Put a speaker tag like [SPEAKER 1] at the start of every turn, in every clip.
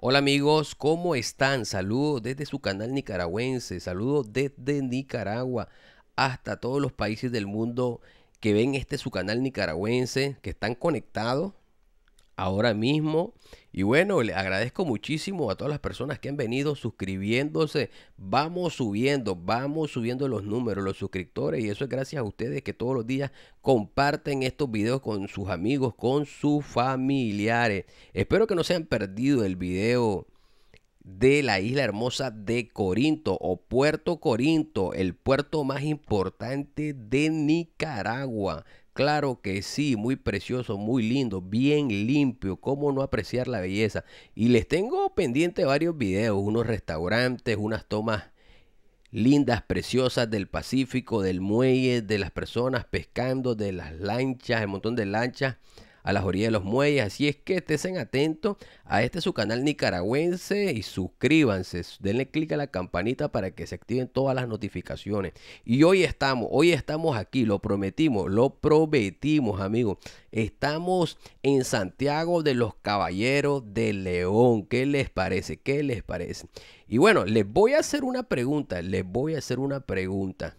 [SPEAKER 1] Hola amigos, ¿cómo están? Saludos desde su canal nicaragüense, saludos desde Nicaragua hasta todos los países del mundo que ven este su canal nicaragüense, que están conectados ahora mismo. Y bueno, le agradezco muchísimo a todas las personas que han venido suscribiéndose. Vamos subiendo, vamos subiendo los números, los suscriptores. Y eso es gracias a ustedes que todos los días comparten estos videos con sus amigos, con sus familiares. Espero que no se hayan perdido el video de la isla hermosa de Corinto o Puerto Corinto, el puerto más importante de Nicaragua. Claro que sí, muy precioso, muy lindo, bien limpio, cómo no apreciar la belleza. Y les tengo pendiente varios videos, unos restaurantes, unas tomas lindas, preciosas del Pacífico, del muelle, de las personas pescando, de las lanchas, el montón de lanchas a las orillas de los muelles. Así es que estén atentos a este su canal nicaragüense y suscríbanse. Denle clic a la campanita para que se activen todas las notificaciones. Y hoy estamos, hoy estamos aquí, lo prometimos, lo prometimos, amigos. Estamos en Santiago de los Caballeros de León. ¿Qué les parece? ¿Qué les parece? Y bueno, les voy a hacer una pregunta, les voy a hacer una pregunta.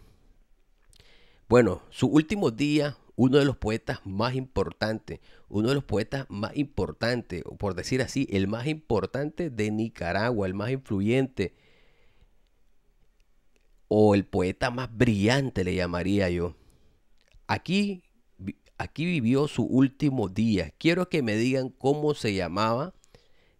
[SPEAKER 1] Bueno, su último día uno de los poetas más importantes, uno de los poetas más importantes, o por decir así, el más importante de Nicaragua, el más influyente, o el poeta más brillante le llamaría yo. Aquí, aquí vivió su último día. Quiero que me digan cómo se llamaba,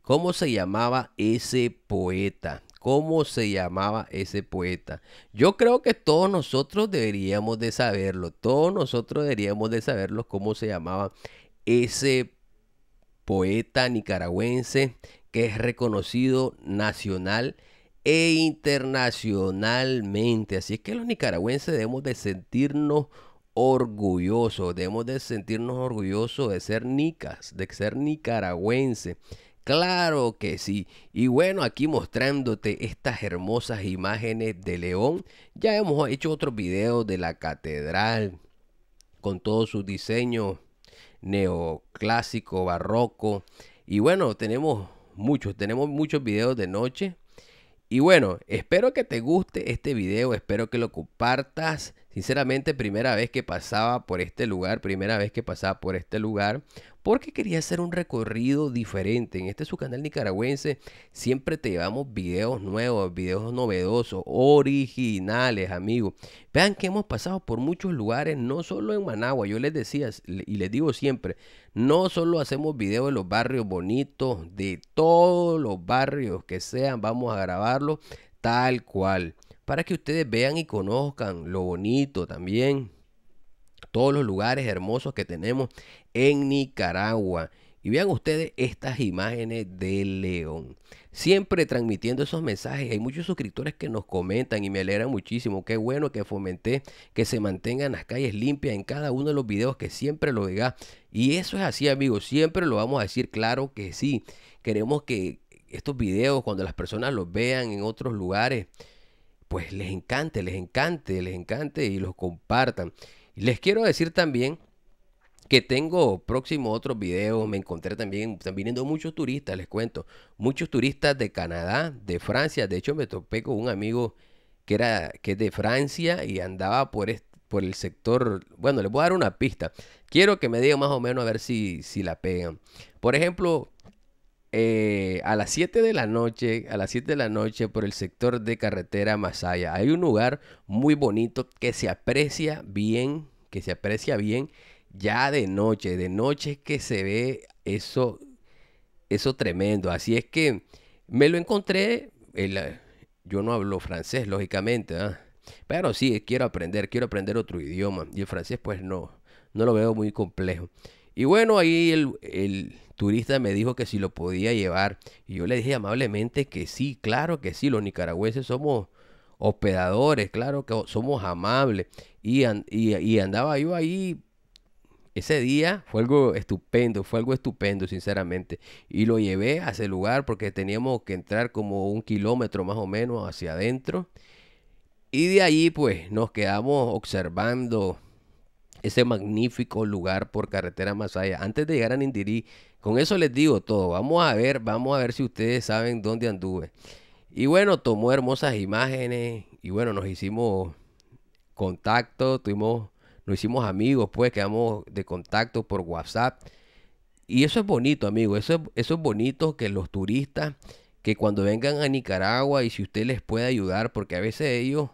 [SPEAKER 1] cómo se llamaba ese poeta cómo se llamaba ese poeta. Yo creo que todos nosotros deberíamos de saberlo, todos nosotros deberíamos de saberlo cómo se llamaba ese poeta nicaragüense que es reconocido nacional e internacionalmente. Así es que los nicaragüenses debemos de sentirnos orgullosos, debemos de sentirnos orgullosos de ser nicas, de ser nicaragüense. Claro que sí. Y bueno, aquí mostrándote estas hermosas imágenes de León. Ya hemos hecho otros videos de la catedral con todo su diseño neoclásico, barroco. Y bueno, tenemos muchos, tenemos muchos videos de noche. Y bueno, espero que te guste este video, espero que lo compartas. Sinceramente, primera vez que pasaba por este lugar, primera vez que pasaba por este lugar porque quería hacer un recorrido diferente. En este su canal nicaragüense siempre te llevamos videos nuevos, videos novedosos, originales, amigos. Vean que hemos pasado por muchos lugares, no solo en Managua, yo les decía y les digo siempre, no solo hacemos videos de los barrios bonitos, de todos los barrios que sean, vamos a grabarlos tal cual, para que ustedes vean y conozcan lo bonito también todos los lugares hermosos que tenemos en Nicaragua. Y vean ustedes estas imágenes de León. Siempre transmitiendo esos mensajes. Hay muchos suscriptores que nos comentan y me alegra muchísimo. Qué bueno que fomenté que se mantengan las calles limpias en cada uno de los videos que siempre lo diga. Y eso es así, amigos. Siempre lo vamos a decir claro que sí. Queremos que estos videos, cuando las personas los vean en otros lugares, pues les encante, les encante, les encante y los compartan. Les quiero decir también que tengo próximo otros videos. Me encontré también, están viniendo muchos turistas, les cuento. Muchos turistas de Canadá, de Francia. De hecho, me topé con un amigo que era que es de Francia y andaba por por el sector. Bueno, les voy a dar una pista. Quiero que me digan más o menos a ver si, si la pegan. Por ejemplo, eh, a las 7 de la noche, a las 7 de la noche por el sector de carretera Masaya. Hay un lugar muy bonito que se aprecia bien, que se aprecia bien ya de noche, de noche que se ve eso, eso tremendo. Así es que me lo encontré, eh, yo no hablo francés, lógicamente, ¿ah? pero sí, quiero aprender, quiero aprender otro idioma y el francés pues no, no lo veo muy complejo. Y bueno, ahí el, turista me dijo que si lo podía llevar. Y yo le dije amablemente que sí, claro que sí, los nicaragüenses somos hospedadores, claro que somos amables. Y, y, andaba yo ahí ese día, fue algo estupendo, fue algo estupendo, sinceramente. Y lo llevé a ese lugar porque teníamos que entrar como un kilómetro más o menos hacia adentro. Y de ahí pues nos quedamos observando ese magnífico lugar por carretera Masaya. Antes de llegar a Nindirí, con eso les digo todo. Vamos a ver, vamos a ver si ustedes saben dónde anduve. Y bueno, tomó hermosas imágenes y bueno, nos hicimos contacto, tuvimos, nos hicimos amigos, pues quedamos de contacto por WhatsApp. Y eso es bonito, amigo, eso, eso es bonito que los turistas que cuando vengan a Nicaragua y si usted les puede ayudar, porque a veces ellos,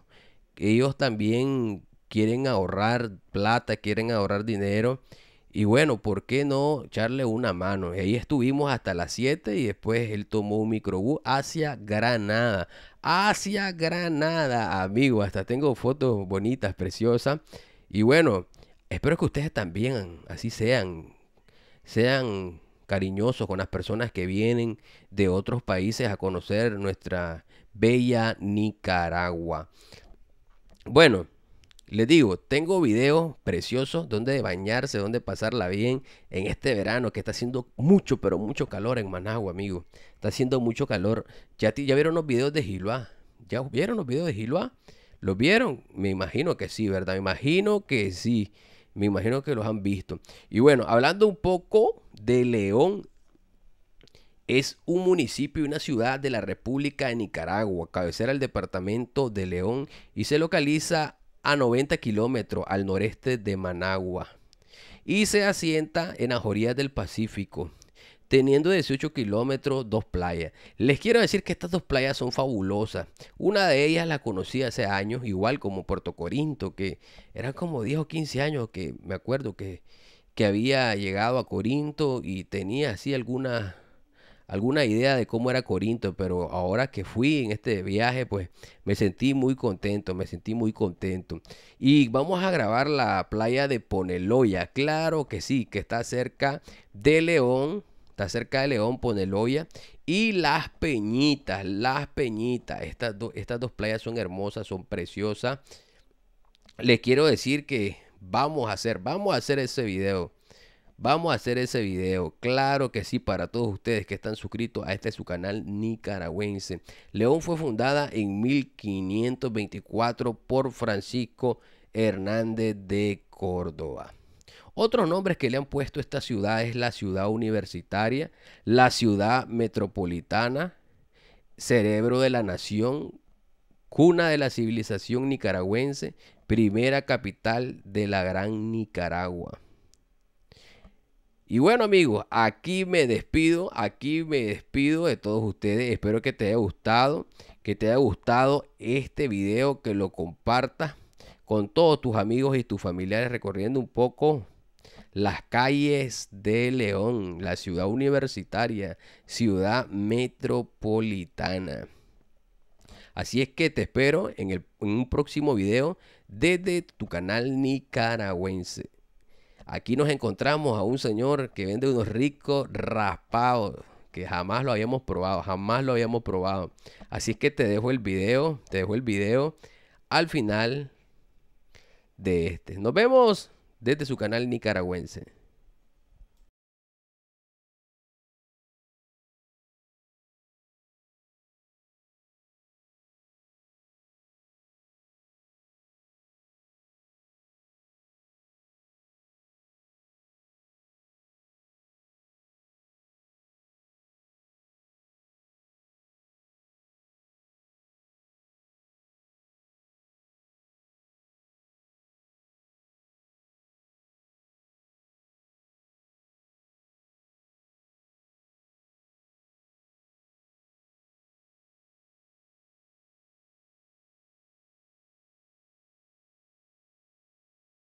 [SPEAKER 1] ellos también quieren ahorrar plata, quieren ahorrar dinero. Y bueno, ¿por qué no echarle una mano? Ahí estuvimos hasta las 7 y después él tomó un microbús hacia Granada. Hacia Granada, amigo. Hasta tengo fotos bonitas, preciosas. Y bueno, espero que ustedes también así sean. Sean cariñosos con las personas que vienen de otros países a conocer nuestra bella Nicaragua. Bueno, les digo, tengo videos preciosos donde bañarse, donde pasarla bien en este verano que está haciendo mucho, pero mucho calor en Managua, amigo. Está haciendo mucho calor. ¿Ya, ya vieron los videos de Giloá? ¿Ya vieron los videos de Giloá? ¿Los vieron? Me imagino que sí, ¿verdad? Me imagino que sí. Me imagino que los han visto. Y bueno, hablando un poco de León, es un municipio y una ciudad de la República de Nicaragua, cabecera del departamento de León y se localiza a 90 kilómetros al noreste de Managua y se asienta en las orillas del Pacífico, teniendo 18 kilómetros, dos playas. Les quiero decir que estas dos playas son fabulosas. Una de ellas la conocí hace años, igual como Puerto Corinto, que eran como 10 o 15 años que me acuerdo que, que había llegado a Corinto y tenía así algunas alguna idea de cómo era Corinto, pero ahora que fui en este viaje, pues me sentí muy contento, me sentí muy contento. Y vamos a grabar la playa de Poneloya, claro que sí, que está cerca de León, está cerca de León, Poneloya, y Las Peñitas, Las Peñitas, estas, estas dos playas son hermosas, son preciosas. Les quiero decir que vamos a hacer, vamos a hacer ese video Vamos a hacer ese video, claro que sí, para todos ustedes que están suscritos a este su canal nicaragüense. León fue fundada en 1524 por Francisco Hernández de Córdoba. Otros nombres que le han puesto a esta ciudad es la ciudad universitaria, la ciudad metropolitana, cerebro de la nación, cuna de la civilización nicaragüense, primera capital de la Gran Nicaragua. Y bueno amigos, aquí me despido, aquí me despido de todos ustedes. Espero que te haya gustado, que te haya gustado este video, que lo compartas con todos tus amigos y tus familiares recorriendo un poco las calles de León, la ciudad universitaria, ciudad metropolitana. Así es que te espero en, en un próximo video desde tu canal nicaragüense. Aquí nos encontramos a un señor que vende unos ricos raspados que jamás lo habíamos probado, jamás lo habíamos probado. Así es que te dejo el video, te dejo el video al final de este. Nos vemos desde su canal nicaragüense.